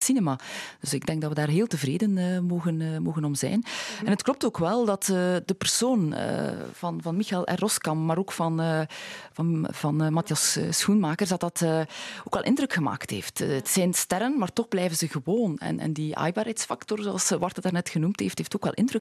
cinema. Dus ik denk dat we daar heel tevreden eh, mogen, eh, mogen om zijn. En het klopt ook wel dat eh, de persoon van, van Michael R. Roskam, maar ook van, van, van Matthias Schoenmakers, dat dat ook wel indruk gemaakt heeft. het zijn sterren, maar toch blijven ze gewoon. En, en die aaibaarheidsfactor, zoals het daarnet genoemd heeft, heeft ook wel indruk